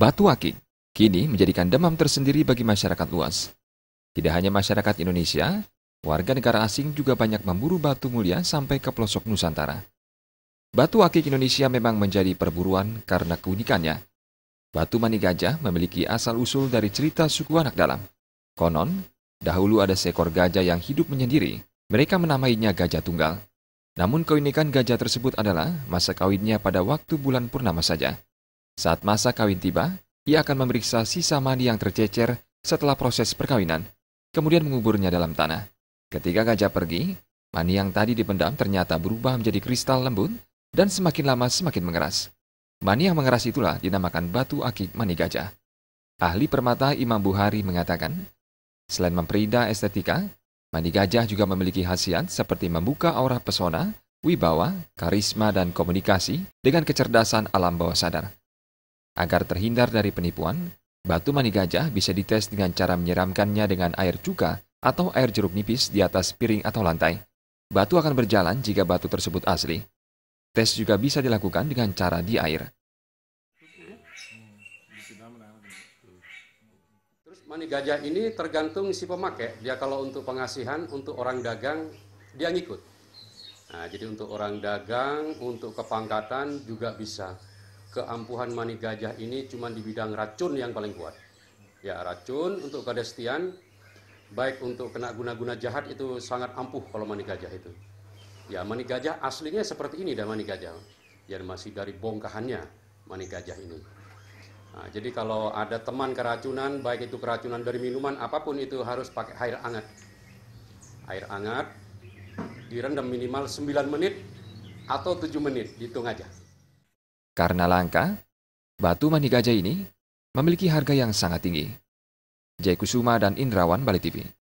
Batu akik kini menjadikan demam tersendiri bagi masyarakat luas. Tidak hanya masyarakat Indonesia, warga negara asing juga banyak memburu batu mulia sampai ke pelosok Nusantara. Batu akik Indonesia memang menjadi perburuan karena keunikannya. Batu mani gajah memiliki asal-usul dari cerita suku anak dalam. Konon, dahulu ada seekor gajah yang hidup menyendiri. Mereka menamainya gajah tunggal. Namun keunikan gajah tersebut adalah masa kawinnya pada waktu bulan purnama saja. Saat masa kawin tiba, ia akan memeriksa sisa mani yang tercecer setelah proses perkawinan, kemudian menguburnya dalam tanah. Ketika gajah pergi, mani yang tadi dipendam ternyata berubah menjadi kristal lembut dan semakin lama semakin mengeras. Mani yang mengeras itulah dinamakan batu akik mani gajah. Ahli permata Imam Buhari mengatakan, selain memperindah estetika, mani gajah juga memiliki khasiat seperti membuka aura pesona, wibawa, karisma, dan komunikasi dengan kecerdasan alam bawah sadar. Agar terhindar dari penipuan, batu mani gajah bisa dites dengan cara menyeramkannya dengan air cuka atau air jeruk nipis di atas piring atau lantai. Batu akan berjalan jika batu tersebut asli. Tes juga bisa dilakukan dengan cara di air. Terus mani gajah ini tergantung si pemakai. Dia kalau untuk pengasihan, untuk orang dagang, dia ngikut. Nah, jadi untuk orang dagang, untuk kepangkatan juga bisa keampuhan mani gajah ini cuma di bidang racun yang paling kuat. Ya racun untuk kadestian, baik untuk kena guna-guna jahat itu sangat ampuh kalau mani gajah itu. Ya mani gajah aslinya seperti ini dah mani gajah. Ya masih dari bongkahannya mani gajah ini. Nah, jadi kalau ada teman keracunan, baik itu keracunan dari minuman apapun itu harus pakai air hangat. Air hangat direndam minimal 9 menit atau 7 menit, hitung aja. Karena langka, batu mani gajah ini memiliki harga yang sangat tinggi. Jai Kusuma dan Indrawan Bali TV.